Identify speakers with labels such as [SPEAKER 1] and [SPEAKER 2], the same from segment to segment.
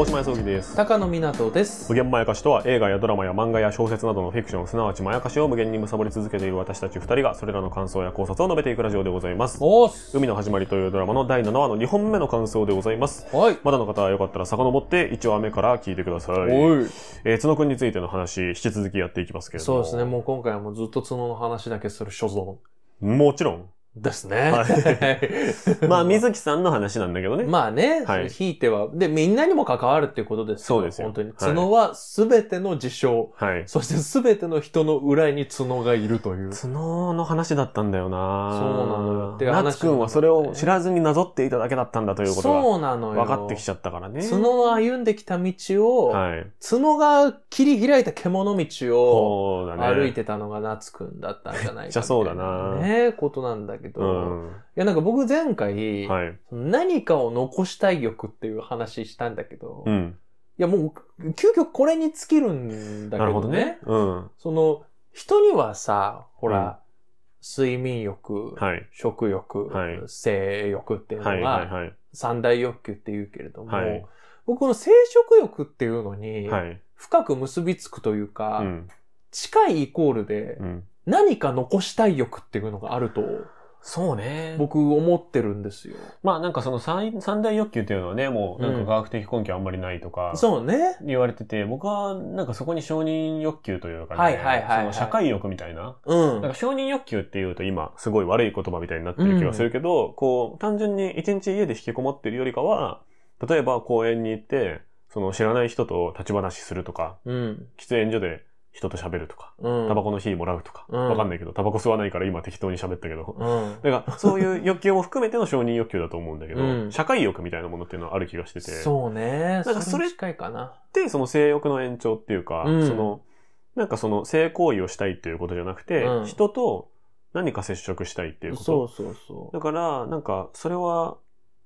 [SPEAKER 1] 大島康之です高野湊です無限まやかしとは映画やドラマや漫画や小説などのフィクションすなわちまやかしを無限に貪り続けている私たち二人がそれらの感想や考察を述べていくラジオでございます海の始まりというドラマの第7話の2本目の感想でございますまだの方はよかったら遡って1話目から聞いてくださいえー、角くんについての話引き続きやっ
[SPEAKER 2] ていきますけれどもそうですねもう今回はもうずっと角の話だけする所存もちろんですね。はい、まあ、水木さんの話なんだけどね。まあね、はい、ひいては。で、みんなにも関わるっていうことですそうですよ。本当に。角は全ての事象。はい。そして全ての人の裏に角がいるという。角の話だったんだよなそうな
[SPEAKER 1] のよ。で、夏くんはそれを知らずになぞっていただけだったんだということが。そうなのよ。分かってきちゃったからね。角
[SPEAKER 2] の歩んできた道を、はい、角が切り開いた獣道を、歩いてたのが夏くんだったんじゃないか、ね。じゃそうだなねことなんだけど。ど、うん、いやなんか僕前回、はい、何かを残したい欲っていう話したんだけど、うん、いやもう究極これに尽きるんだけどね。どねうん、その人にはさ、ほら、睡眠欲、はい、食欲、はい、性欲っていうのが、三大欲求って言うけれども、僕の生殖欲っていうのに、深く結びつくというか、近いイコールで、何か残したい欲っていうのがあるとそうね。僕思ってるんですよ。まあなんかその三三大欲求っていうのはね、もうなんか科学
[SPEAKER 1] 的根拠あんまりないとか、そうね。言われてて、僕はなんかそこに承認欲求というかね、はいはいはい、はい、その社会欲みたいな。うん。なんか承認欲求っていうと今すごい悪い言葉みたいになってる気がするけど、うん、こう単純に一日家で引きこもってるよりかは、例えば公園に行って、その知らない人と立ち話するとか、うん、喫煙所で人と喋るとか、タバコの火もらうとか、うん、わかんないけど、タバコ吸わないから今適当に喋ったけど、うん、だからそういう欲求も含めての承認欲求だと思うんだけど、うん、社会欲みたいなものっていうのはある気がしてて。そう
[SPEAKER 2] ね。なんかそれっ
[SPEAKER 1] てその性欲の延長っていうか、その、なんかその性行為をしたいっていうことじゃなくて、人と何か接触したいっていうこと。そうそうそう。だから、なんかそれは、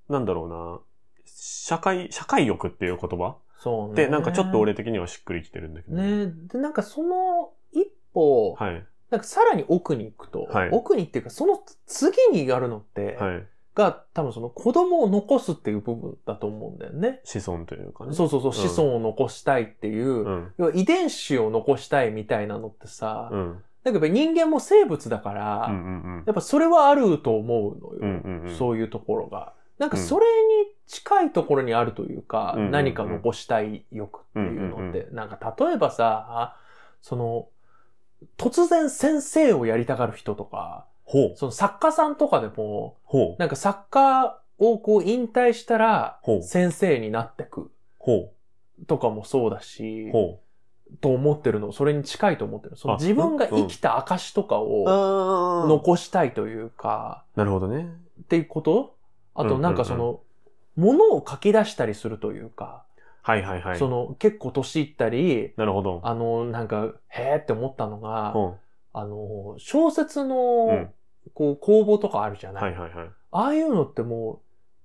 [SPEAKER 1] なんだろうな、社会、社会欲っていう言葉
[SPEAKER 2] そうね。で、なんかちょっと俺
[SPEAKER 1] 的にはしっくりきてるんだけ
[SPEAKER 2] ど。ねで、なんかその一歩、はい、なんかさらに奥に行くと、はい、奥にっていうかその次にやるのって、はい、が多分その子供を残すっていう部分だと思うんだよね。子孫というかね。そうそうそう、子孫を残したいっていう、うん、要は遺伝子を残したいみたいなのってさ、うん、なんかやっぱ人間も生物だから、うんうんうん、やっぱそれはあると思うのよ、うんうんうん、そういうところが。なんかそれに近いところにあるというか、うん、何か残したい欲っていうのって、うんうん、なんか例えばさ、その、突然先生をやりたがる人とか、その作家さんとかでも、なんか作家をこう引退したら、先生になってく。とかもそうだし、と思ってるの、それに近いと思ってる。その自分が生きた証とかを残したいというか、なるほどね。っていうことあとなんかその、物を書き出したりするというか、はいはいはい。その、結構年いったり、なるほど。あの、なんか、へえって思ったのが、うんあの、小説の、こう、公募とかあるじゃない。はいはいはい。ああいうのってもう、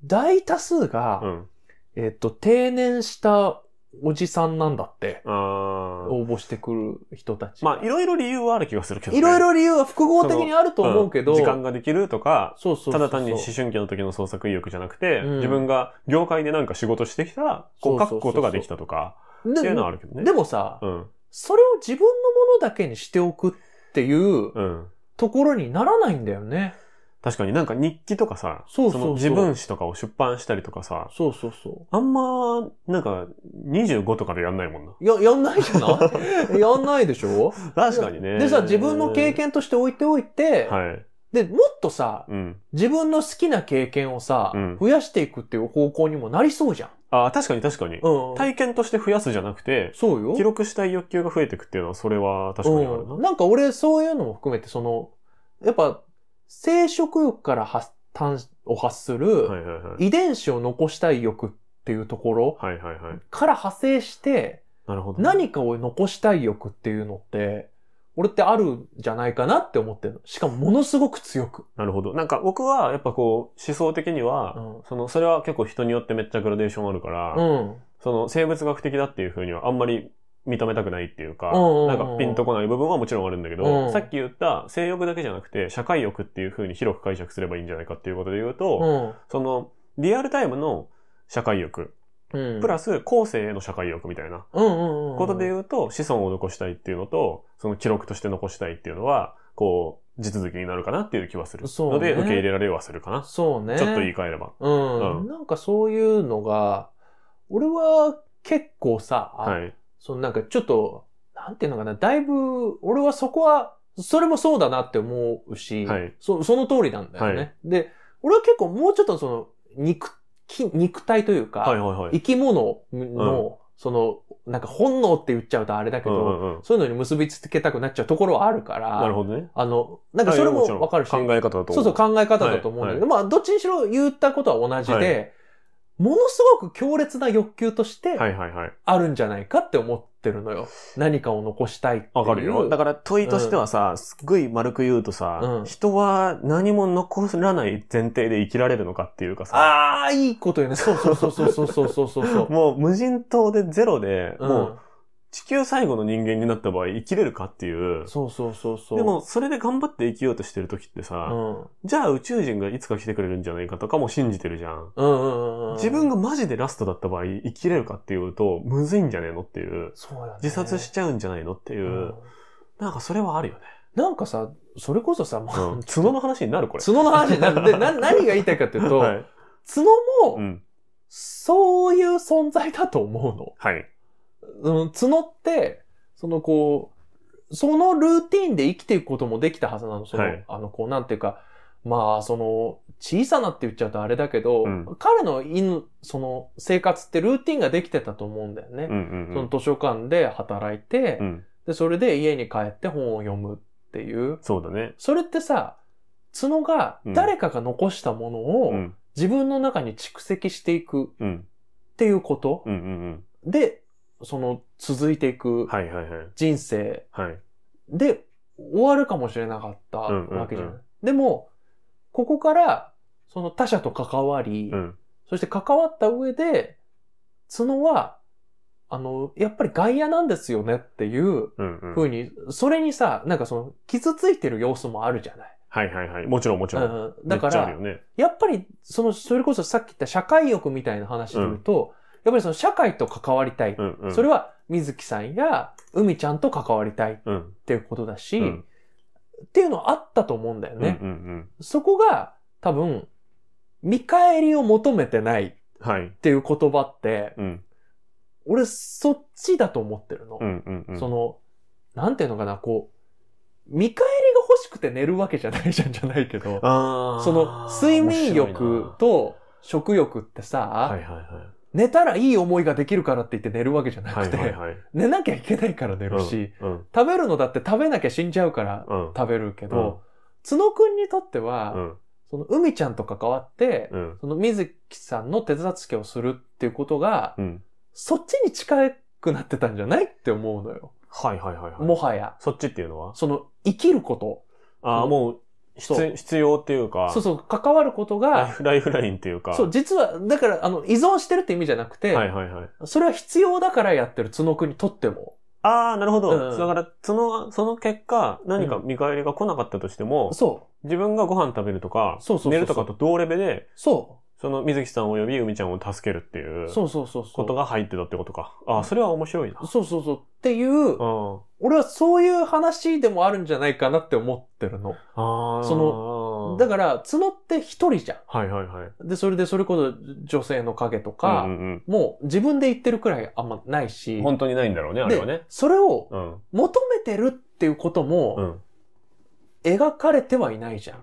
[SPEAKER 2] 大多数が、うんえっと、定年したおじさんなんだって。応募してくる人たち。
[SPEAKER 1] まあ、いろいろ理由はある気がするけど、ね。いろいろ理
[SPEAKER 2] 由は複合的にあると思うけど。うん、時間
[SPEAKER 1] ができるとか、そうそうただ単に思春期の時の創作意欲じゃなくて、うん、自分が業界でなんか仕事してきたら、
[SPEAKER 2] こう書くことができたとか、っていうのはあるけどね。でもさ、うん、それを自分のものだけにしておくっていう、ところにならないんだよね。うん確かに
[SPEAKER 1] なんか日記とかさ、そうそうそう自分史とかを出版したりとかさ、そうそうそう。あんま、なんか、25とかでやんないもんな。
[SPEAKER 2] や、やんないじゃ
[SPEAKER 1] ない やんないでしょ
[SPEAKER 2] 確かにね。でさ、自分の経験として置いておいて、はい。で、もっとさ、うん、自分の好きな経験をさ、うん、増やしていくっていう方向にもなりそうじゃん。ああ、確か
[SPEAKER 1] に確かに、うん、体験として増やすじゃなくて、そうよ。記録したい欲求が増えていくっていうのは、それは
[SPEAKER 2] 確かにあるな。なんか俺、そういうのも含めて、その、やっぱ、生殖欲から発を発する、はいはいはい、遺伝子を残したい欲っていうところから派生して、何かを残したい欲っていうのって、俺ってあるんじゃないかなって思ってるの。しかもものすごく強く。なるほど。なんか僕
[SPEAKER 1] はやっぱこう思想的には、うん、そのそれは結構人によってめっちゃグラデーションあるから、うん、その生物学的だっていうふうにはあんまり認めたくないっていうか、なんかピンとこない部分はもちろんあるんだけど、さっき言った性欲だけじゃなくて社会欲っていうふうに広く解釈すればいいんじゃないかっていうことで言うと、そのリアルタイムの社会欲、プラス後世への社会欲みたいなことで言うと子孫を残したいっていうのと、その記録として残したいっていうのは、こう、地続きになるかなっていう気はする。そう、ので、受け入れら
[SPEAKER 2] れはするかな。そうね。ちょっと言い換えれば。うん。なんかそういうのが、俺は結構さ、はい、そのなんかちょっと、なんていうのかな、だいぶ、俺はそこは、それもそうだなって思うし、はい、そその通りなんだよね、はい、で、俺は結構もうちょっとその、肉、肉体というか、はいはいはい、生き物の、うんその、なんか本能って言っちゃうとあれだけど、うんうん、そういうのに結びつけたくなっちゃうところはあるから、なるほどね。あの、なんかそれもわかるし。考え方だと思う。そうそう、考え方だと思うんだけど、はいはい、まあ、どっちにしろ言ったことは同じで、はい、ものすごく強烈な欲求として、あるんじゃないかって思ってるのよ。何かを残したいっていう。わかるよ。だ
[SPEAKER 1] から問いとしてはさ、うん、すっごい丸く言うとさ、うん、
[SPEAKER 2] 人は何も残ら
[SPEAKER 1] ない前提で生きられるのかっていうかさ。ああ、いいことよね。そうそうそうそうそうそうそうそう。もう無人島でゼロで、もう、うん地球最後の人間になった場合生きれるかっていう。そうそうそうそう。でも、それで頑張って生きようとしてる時ってさ、うん、じゃあ宇宙人がいつか来てくれるんじゃないかとかも信じてるじゃん。
[SPEAKER 2] うんうんうん、自分
[SPEAKER 1] がマジでラストだった場合生きれるかっていうと、むずいんじゃねえのっていう。そうやね。自殺しちゃうんじゃないのっていう。うん、
[SPEAKER 2] なんかそれはあるよね。なんかさ、それこそさ、まあ、うん、角の話になるこれ。角の話になる。で、な、何が言いたいかっていうと、はい、角も、そういう存在だと思うの。はい。募って、そのこう、そのルーティンで生きていくこともできたはずなの、その、はい、あの、こう、なんていうか、まあ、その、小さなって言っちゃうとあれだけど、うん、彼の犬、その、生活ってルーティンができてたと思うんだよね。うんうんうん、その図書館で働いて、うん、で、それで家に帰って本を読むっていう。そうだね。それってさ、角が誰かが残したものを自分の中に蓄積していくっていうこと。うんうんうん、で、その続いていく人生で終わるかもしれなかったわけじゃない。でも、ここからその他者と関わり、うん、そして関わった上で、角は、あの、やっぱり外野なんですよねっていうふうに、うんうん、それにさ、なんかその、傷ついてる様子もあるじゃない。はいはいはい。もちろんもちろん。うん、だから、ね、やっぱり、その、それこそさっき言った社会欲みたいな話で言うと、やっぱりその社会と関わりたい。うんうん、それは、水木さんや、海ちゃんと関わりたいっていうことだし、うん、っていうのあったと思うんだよね。そこが、多分、見返りを求めてないっていう言葉って、はい、俺、そっちだと思ってるの、その、なんていうのかな、こう、見返りが欲しくて寝るわけじゃないじゃんじゃないけど、その、睡眠欲と食欲ってさ、はいはいはい寝たらいい思いができるからって言って寝るわけじゃなくて、寝なきゃいけないから寝るし、食べるのだって食べなきゃ死んじゃうから食べるけど、角くんにとっては、その海ちゃんと関わって、その水木さんの手伝つけをするっていうことが、そっちに近くなってたんじゃないって思うのよ。はいはいはい、はい。もはや。そっちっていうのはその生きること。ああ、もう必必要っていうか。そうそう、関わることが。ライフラインっていうか。そう、実は、だから、あの、依存してるって意味じゃなくて、はいはいはい。それは必要だからやってる、角国にとっても。ああ、なるほど。うん、だから、その、
[SPEAKER 1] その結果、何か見返りが来なかったとしても、うん、そう。自分がご飯食べるとか、そうそう寝るとかと同レベで、そう。その水木さん及び海ちゃんを助けるっていうそうそうそうことが
[SPEAKER 2] 入ってたってことか。あ、それは面白いな。そうそうそう。っていう、俺はそういう話でもあるんじゃないかなって思ってるの。ああ。その、だから、角って一人じゃん。はいはいはい。で、それでそれこそ女性の影とか、もう自分で言ってるくらいあんまないし。本当にないんだろうね、あれはね。それを求めてるっていうことも、うん、描かれてはいないじゃん。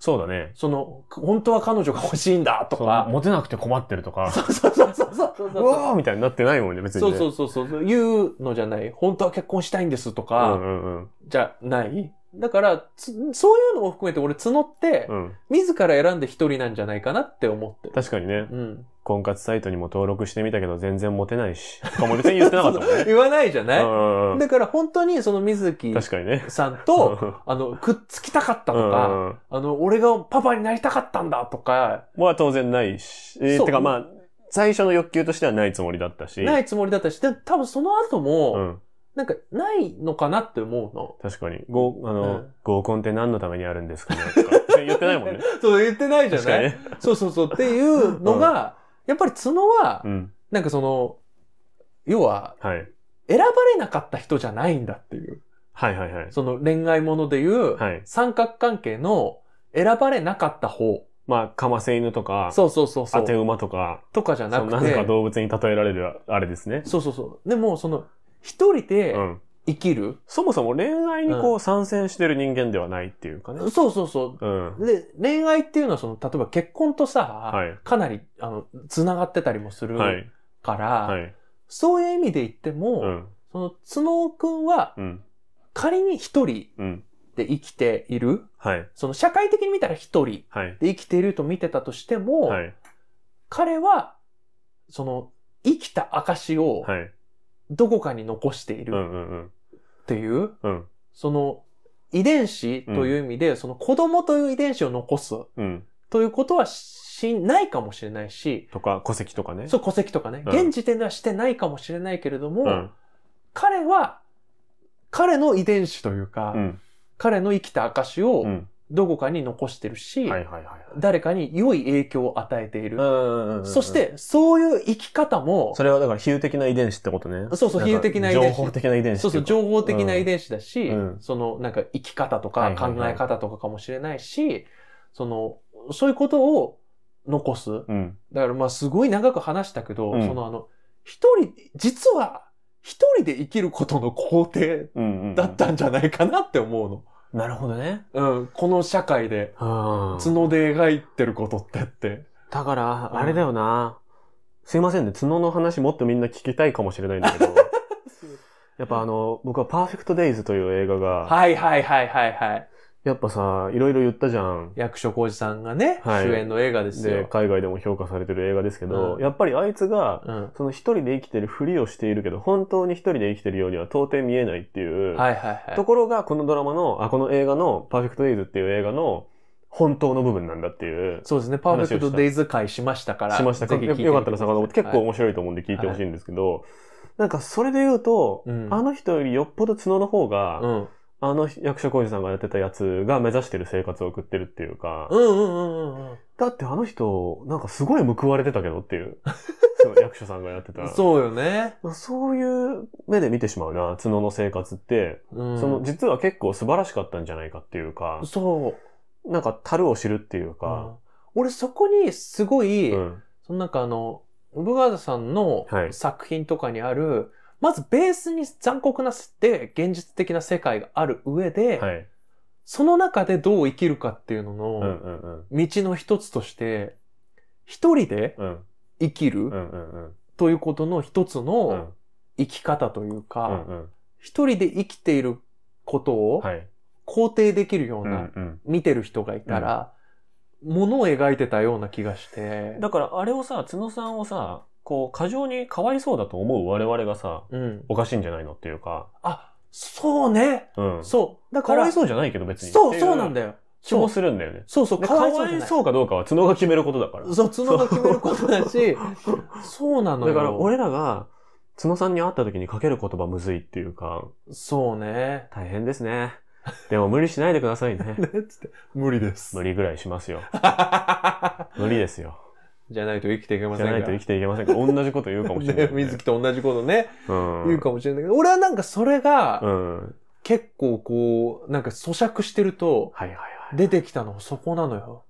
[SPEAKER 2] そうだね。その、本当は彼女が欲しいんだとか。モテなくて困ってるとか。そうそうそう
[SPEAKER 1] そうそうそうう。わーみたいになってないもんね、別に、ね、そうそ
[SPEAKER 2] うそうそう。言うのじゃない。本当は結婚したいんですとか、うんうんうん、じゃない。だから、そういうのも含めて俺募って、うん、自ら選んで一人なんじゃないかなって思っ
[SPEAKER 1] てる。確かにね。うん。婚活サイトにも登録してみたけど全然モテないし。かも別に言ってなかったもんね。言わないじゃない、だ
[SPEAKER 2] から本当にその水木
[SPEAKER 1] さんと、ね、あの、くっつきたかったとか、
[SPEAKER 2] あの、俺がパパになりた
[SPEAKER 1] かったんだとか。は当然ないし。えー、てかまあ、最初の欲求としてはないつもりだったし。ないつもりだったし、で多分その後も、うんなんか、ないのかなって思うの。確かに。合、あの、うん、合コンって何のためにあるんですかねとか
[SPEAKER 2] 言ってないもんね。そう、言ってないじゃない、ね、そうそうそう。っていうのが、やっぱり角は、なんかその、要は、選ばれなかった人じゃないんだっていう。はいはいはい。その恋愛ものでいう、三角関係の選ばれなかった方。まあ、かませ犬とか、そうそうそう当て馬とか、とかじゃなくて。なんか動物に例えら
[SPEAKER 1] れるあれですね。そうそうそう。でも、その、一人で、うん生きるそもそも恋愛にこう
[SPEAKER 2] 参戦してる人間ではないっていうかね。そうそうそう。うん、で、恋愛っていうのはその、例えば結婚とさ、はい、かなり、あの、繋がってたりもするから、はいはい、そういう意味で言っても、うん、その、角くんは、仮に一人で生きている、うん、その、社会的に見たら一人で生きていると見てたとしても、彼は、その、生きた証を、はいどこかに残しているっていう、その遺伝子という意味で、その子供という遺伝子を残すということはしないかもしれないし。とか、戸籍とかね。そう、戸籍とかね。現時点ではしてないかもしれないけれども、彼は、彼の遺伝子というか、彼の生きた証を、どこかに残してるし、誰かに良い影響を与えている。そして、そういう生き方も、そ
[SPEAKER 1] れはだから比喩的な遺伝子ってことね。そうそう、比喩的な遺伝子。情報的な遺伝子。そうそう、情報的な
[SPEAKER 2] 遺伝子だし、その、なんか生き方とか考え方とかかもしれないし、その、そういうことを残す。だからまあ、すごい長く話したけど、そのあの、一人、実は、一人で生きることの肯定だったんじゃないかなって思うの。うんうんうんなるほどね。うん。この社会で、角で描
[SPEAKER 1] いてることってって。だから、あれだよな。すいませんね。角の話もっとみんな聞きたいかもしれないんだけど。やっぱあの、僕はパーフェクトデイズという映画が。
[SPEAKER 2] はいはいはいはいはい。
[SPEAKER 1] やっぱさ、いろいろ言ったじゃん。役所広司さんがね、はい、主演の映画ですよ。で、海外でも評価されてる映画ですけど、うん、
[SPEAKER 2] やっぱりあいつが、うん、その一
[SPEAKER 1] 人で生きてるふりをしているけど、本当に一人で生きてるようには到底見えないっていう、はいはいはい、ところが、このドラマの、あ、この映画の、パーフェクトデイズっていう映画の、本当の部分なんだっていう。そうですね。パーフェクトデイズ会しま
[SPEAKER 2] したから。しました。から。よかったらさ、結構面白
[SPEAKER 1] いと思うんで聞いてほしいんですけど、はいなんかそれで言うと、うん、あの人よりよっぽど角の方が、あの役所工事さんがやってたやつが目指してる生活を送ってるっていうか、
[SPEAKER 2] うんうんうん
[SPEAKER 1] うんだってあの人、なんかすごい報われてたけどっていう。そう役所さんがやってた。そうよね。そういう目で見てしまうな、角の生活って、うん、その実は結構素晴らしかったんじゃないかっていうか、そう。なんか樽を知るっていうか、
[SPEAKER 2] うん、俺そこにすごい、うん、そのなんかあの、オブガードさんの作品とかにある、はいまずベースに残酷なで現実的な世界がある上で、はい、その中でどう生きるかっていうのの道の一つとして、一人で生きるということの一つの生き方というか、一人で生きていることを肯定できるような見てる人がいたら、ものを描いてたような気がして。だからあれを
[SPEAKER 1] さ、角さんをさ、こう、過剰にかわいそうだと思う我々がさ、うん、おかしいんじゃないのっていうか。
[SPEAKER 2] あ、そうね。う
[SPEAKER 1] ん。そう。だから。かわいそうじゃないけど別に。そう、そうなんだよ。気もするんだよね。
[SPEAKER 2] そうそう、かわいそう
[SPEAKER 1] かどうかは角が決めることだか
[SPEAKER 2] ら。そう、角が決めることだし、そうなのよ。だから俺ら
[SPEAKER 1] が、角さんに会った時にかける言葉むずいっていうか。そうね。大変ですね。でも無理しないでくださいね。ね つって無理です。無理ぐらいしますよ。無理ですよ。じゃないと生きていけませんじゃないと生きていけませんか同じこと言うかもしれない、ね。
[SPEAKER 2] 水木と同じことね、うん、言うかもしれないけど、俺はなんかそれが、うん、結構こう、なんか咀嚼してると、はははいいい、出てきたのそこなのよ。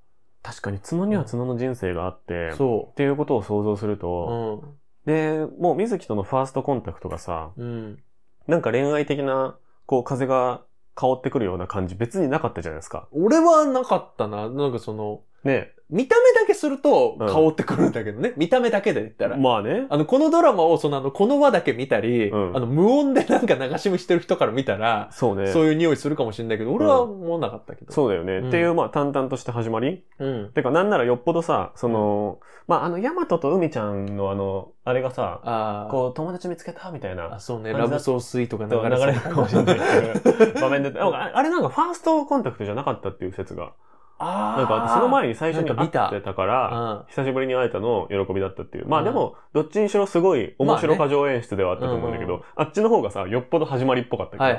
[SPEAKER 2] 確
[SPEAKER 1] かに角には角の人生があって、うん、そう。っていうことを想像すると、うん、で、もう水木とのファーストコンタクトがさ、うん、なんか恋愛的な、こう風が
[SPEAKER 2] 香ってくるような感じ、別になかったじゃないですか。俺はなかったな。なんかその、ね見た目だけすると香ってくるんだけどね。見た目だけで言ったら。まあね。あの、このドラマを、その、あの、この輪だけ見たり、うん、あの、無音でなんか流し見してる人から見たら、そうね。そういう匂いするかもしれないけど、俺は思わなかったけど。うん、そうだよね、うん。っていう、まあ、淡々として始まり。うん。
[SPEAKER 1] てか、なんならよっぽどさ、その、まあ、あの、ヤマトと海ちゃんのあの、あれがさ、あこう、友達見つけたみたいな。あ、そうね。ラブソースイートが流れるかもしれない場面 で。あれなんか、ファーストコンタクトじゃなかったっていう説が。
[SPEAKER 2] なんかその前に最初に会っ
[SPEAKER 1] てたから、久しぶりに会えたの喜びだったっていう。まあでも、どっちにしろすごい面白過剰演出ではあったと思うんだけど、あっちの方がさ、よっぽど始まりっぽかったけど、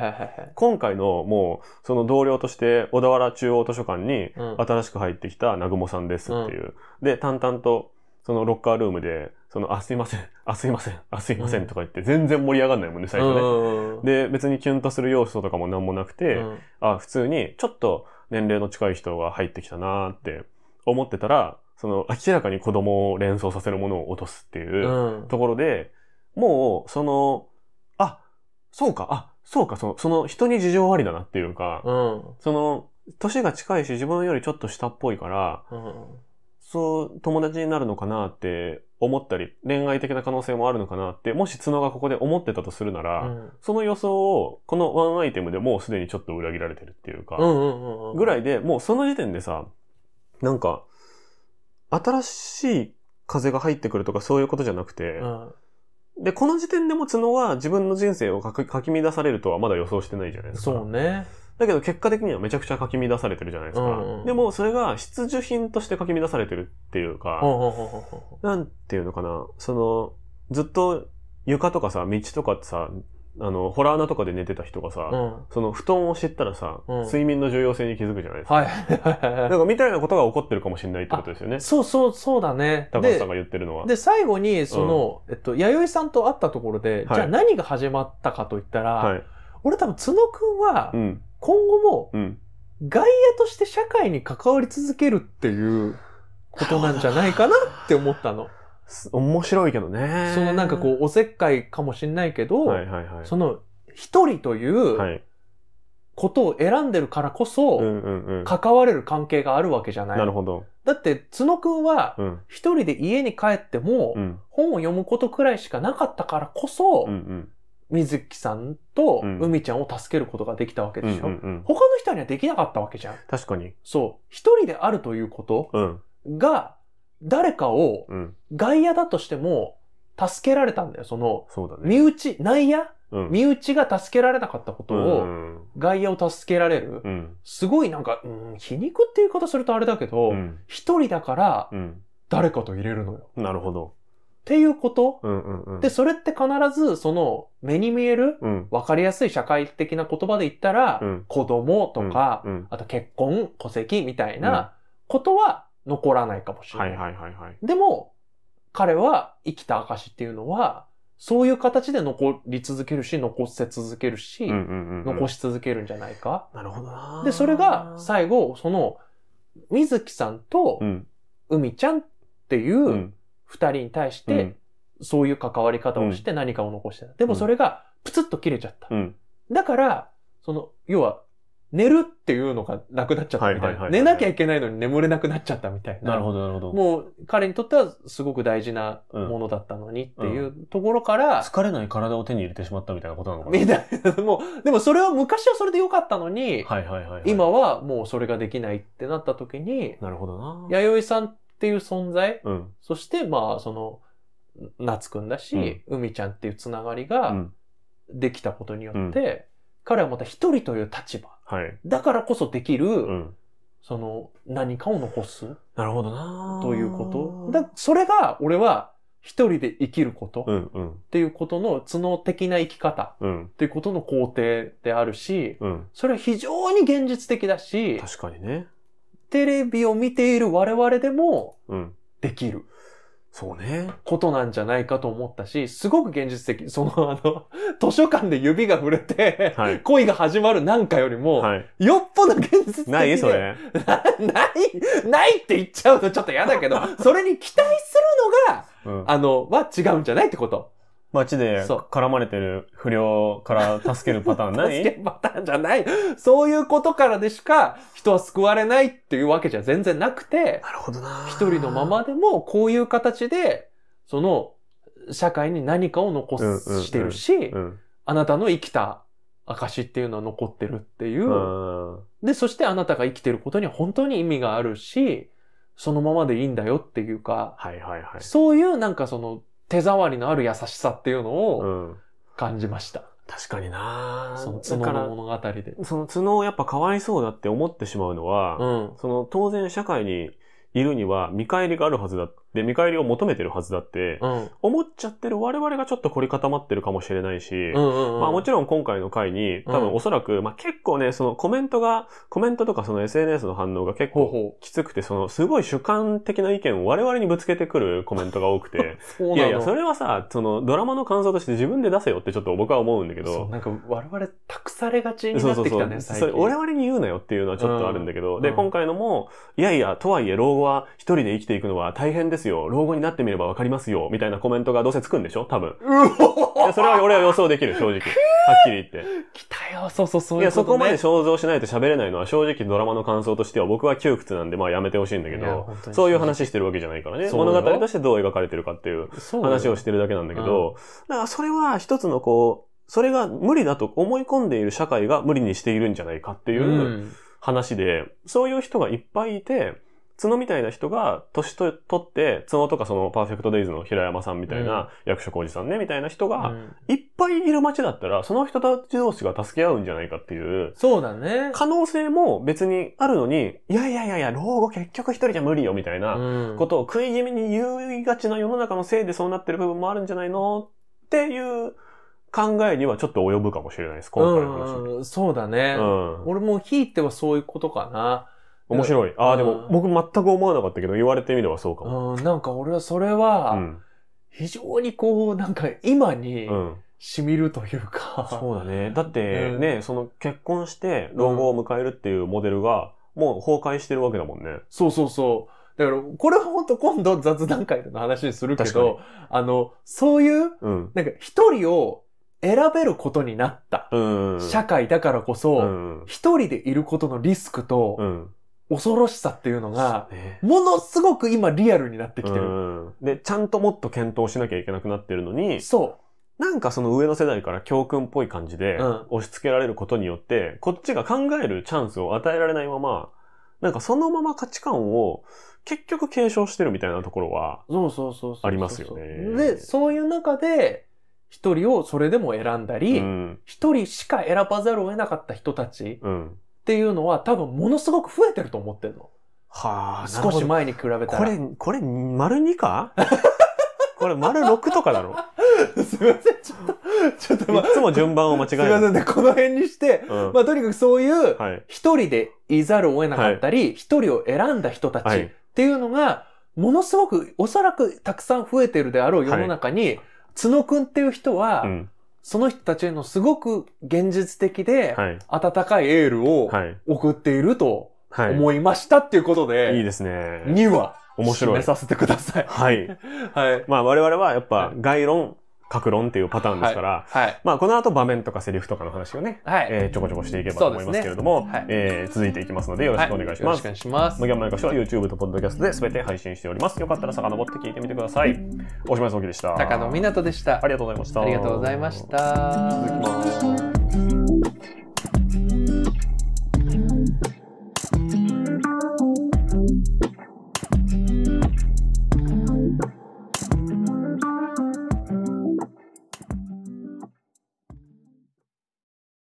[SPEAKER 1] 今回のもう、その同僚として小田原中央図書館に新しく入ってきた南雲さんですっていう。で、淡々と、そのロッカールームで、その、あ、すいません、あ、すいません、あ、すいませんとか言って、全然盛り上がんないもんね、最初ね。で、別にキュンとする要素とかもなんもなくて、あ、普通に、ちょっと、年齢の近い人が入ってきたなって思ってたら、その明らかに子供を連想させるものを落とすっていうところで、うん、もうその、あ、そうか、あ、そうか、その、その人に事情ありだなっていうか、うん、その、年が近いし自分よりちょっと下っぽいから、うん、そう、友達になるのかなって思ったり、恋愛的な可能性もあるのかなって、もし角がここで思ってたとするなら、うん、その予想を、このワンアイテムでもうすでにちょっと裏切られてるっていうか、ぐらいで、もうその時点でさ、なんか、新しい風が入ってくるとかそういうことじゃなくて、うん、で、この時点でも角は自分の人生をかき乱されるとはまだ予想してないじゃないですか。そうね。だけど結果的にはめちゃくちゃかき乱されてるじゃないですか。うんうん、でもそれが必需品としてかき乱されてるっていうか、なんていうのかな、その、ずっと床とかさ、道とかさ、あの、ホラー穴とかで寝てた人がさ、うん、その布団を知ったらさ、うん、睡眠の重要性に気づくじゃないですか。はい。なんかみたいなことが起こってるかもしれないってことですよね。そうそうそうだね。高橋さんが言ってるのは。で、で最
[SPEAKER 2] 後に、その、うん、えっと、弥生さんと会ったところで、じゃあ何が始まったかと言ったら、はい、俺多分、角くんは、うん今後も、外野として社会に関わり続けるっていうことなんじゃないかなって思ったの。面白いけどね。そのなんかこう、おせっかいかもしんないけど、はいはいはい、その一人ということを選んでるからこそ、関われる関係があるわけじゃない。なるほど。だって、角くんは、一人で家に帰っても、本を読むことくらいしかなかったからこそ、うんうん水木さんと海ちゃんを助けることができたわけでしょ、うんうんうん、他の人にはできなかったわけじゃん。確かに。そう。一人であるということが、誰かを外野だとしても助けられたんだよ。その、そね、身内、内野、うん、身内が助けられなかったことを、外野を助けられる。うん、すごいなんか、うん、皮肉っていう言い方するとあれだけど、一、人だから誰かと入れるのよ。なるほど。っていうこと、うんうんうん、で、それって必ず、その、目に見える、うん、分かりやすい社会的な言葉で言ったら、うん、子供とか、うんうん、あと結婚、戸籍みたいなことは残らないかもしれない。うんはいはいはいはい、でも、彼は生きた証っていうのは、そういう形で残り続けるし、残せ続けるし、うんうんうんうん、残し続けるんじゃないか。なるほどな。で、それが最後、その、水木さんと、海ちゃんっていう、二人に対して、そういう関わり方をして何かを残してた。でもそれが、プツッと切れちゃった。だから、その、要は、寝るっていうのがなくなっちゃったみたいな。寝なきゃいけないのに眠れなくなっちゃったみたいな。なるほど、なるほど。もう彼にとってはすごく大事なものだったのにっていうところから。うんうん、疲れない体を手に入れてしまったみたいなことなのかなみたいな。もう、でもそれは昔はそれでよかったのに、はいはいはい、はい、今はもうそれができないってなった時に、なるほどな。弥生さんっていう存在、うん、そしてまあその夏くんだし、うん、海ちゃんっていうつながりができたことによって、うん、彼はまた一人という立場、はい、だからこそできる、うん、その何かを残すなるほどなということだそれが俺は一人で生きること、うんうん、っていうことの知能的な生き方、うん、っていうことの肯定であるし、うん、それは非常に現実的だし確かにねテレビを見ている我々でもうん。できるそうね。ことなんじゃないかと思ったし、すごく現実的。その、あの、図書館で指が触れて、はい。恋が始まるなんかよりも、はい。よっぽど現実的で。ないそれ。な。ない、ないって言っちゃうとちょっと嫌だけど、それに期待するのが、うん。あの、は違うんじゃないってこと。
[SPEAKER 1] 街で絡まれてる不良から助けるパターンな助ける
[SPEAKER 2] パターンじゃない。そういうことからでしか人は救われないっていうわけじゃ全然なくて、なるほどな一人のままでもこういう形で、その社会に何かを残すしてるし、うん。あなたの生きた証っていうのは残ってるっていう。うで、そしてあなたが生きてることには本当に意味があるし、そのままでいいんだよっていうか、はいはいはい。そういうなんかその手触りのある優しさっていうのを感じました。うん、確かに
[SPEAKER 1] な
[SPEAKER 2] その角の物語で。そ
[SPEAKER 1] の角をやっぱかわいそうだって思ってしまうのは、うん、その当然社会にいるには見返りがあるはずだっで、見返りを求めてるはずだって、うん、思っちゃってる我々がちょっと凝り固まってるかもしれないし、うんうんうん、まあもちろん今回の回に、多分おそらく、うん、まあ結構ね、そのコメントが、コメントとかその SNS の反応が結構きつくて、そのすごい主観的な意見を我々にぶつけてくるコメントが多くて、いやいや、それはさ、そのドラマの感想として自分で出せよってちょっと僕は思うんだけど。なんか我々
[SPEAKER 2] 託されがちになってきたね、そうそうそうれ我
[SPEAKER 1] 々に言うなよっていうのはちょっとあるんだけど、うん、で、今回のも、いやいや、とはいえ老後は一人で生きていくのは大変ですですよ。老後になってみればわかりますよ。みたいなコメントがどうせつくんでしょ多分。それは俺は予想できる、正直。はっきり言って。来
[SPEAKER 2] たよ、そうそうそうい、ね、や、そこまで
[SPEAKER 1] 想像しないと喋れないのは正直ドラマの感想としては僕は窮屈なんで、まあやめてほしいんだけど、そういう話してるわけじゃないからね。物語としてどう描かれてるかっていう話をしてるだけなんだけど、うん、だからそれは一つのこう、それが無理だと思い込んでいる社会が無理にしているんじゃないかっていう話で、うん、そういう人がいっぱいいて、角みたいな人が、年と取って、角とかそのパーフェクトデイズの平山さんみたいな、役所工事さんね、みたいな人が、いっぱいいる街だったら、その人たち同士が助け合うんじゃないかっていう。そうだね。可能性も別にあるのに、いやいやいやいや、老後結局一人じゃ無理よ、みたいなことを食い気味に言いがちな世の中のせいでそうなってる部分もあるんじゃないのっていう考えにはちょっと及ぶかもしれないです、今回の話。
[SPEAKER 2] うん、そうだね。うん、俺もひいてはそういうことかな。面白い。
[SPEAKER 1] ああ、でも僕全く思わなかったけど、言
[SPEAKER 2] われてみればそうかも。うん、なんか俺はそれは、非常にこう、なんか今に、しみるというか、うん。そうだね。だってね、うん、その結婚して老後を迎えるっていうモデルが、もう崩壊してるわけだもんね。そうそうそう。だから、これは本当今度雑談会の話にするけど、あの、そういう、なんか一人を選べることになった、社会だからこそ、一人でいることのリスクと、恐ろしさっていうのが、ものすごく今リアル
[SPEAKER 1] になってきてる、うん。で、ちゃんともっと検討しなきゃいけなくなってるのに、そう。なんかその上の世代から教訓っぽい感じで押し付けられることによって、うん、こっちが考えるチャンスを与えられないまま、なんかそのまま価値観を結局
[SPEAKER 2] 継承してるみたいなところは、そうそうそう。ありますよね。で、そういう中で、一人をそれでも選んだり、一、うん、人しか選ばざるを得なかった人たちっていうのは多分ものすごく増えてると思ってんの。はあ、少し前に比べたら。これ、これ、丸2か これ、丸6とかだろ すいません、ちょっと、ちょっと、まあ、いつも順番を間違える。すいませんね、この辺にして、うん、まあ、とにかくそういう、一人でいざるを得なかったり、一、はい、人を選んだ人たちっていうのが、ものすごく、おそらくたくさん増えてるであろう世の中に、はい、角くんっていう人は、うんその人たちへのすごく現実的で、温かいエールを送っていると思いましたっていうことで、いいですね。2話。
[SPEAKER 1] 面白い。させてください。はい。はい。まあ我々はやっぱ概論、各論っていうパターンですから、はい、はい、まあこの後場面とかセリフとかの話をね、はい、えー、ちょこちょこしていけばと思いますけれども、ねはい、えー、続いていきますのでよろしくお願いします。はい、よろしくお願いします。麦山内科氏は YouTube と Podcast で全て配信しております。よかったら遡って聞いてみてください。おしまいそうきでした。高野湊でした。ありがとうございま
[SPEAKER 2] した。ありがとうございました。続きます。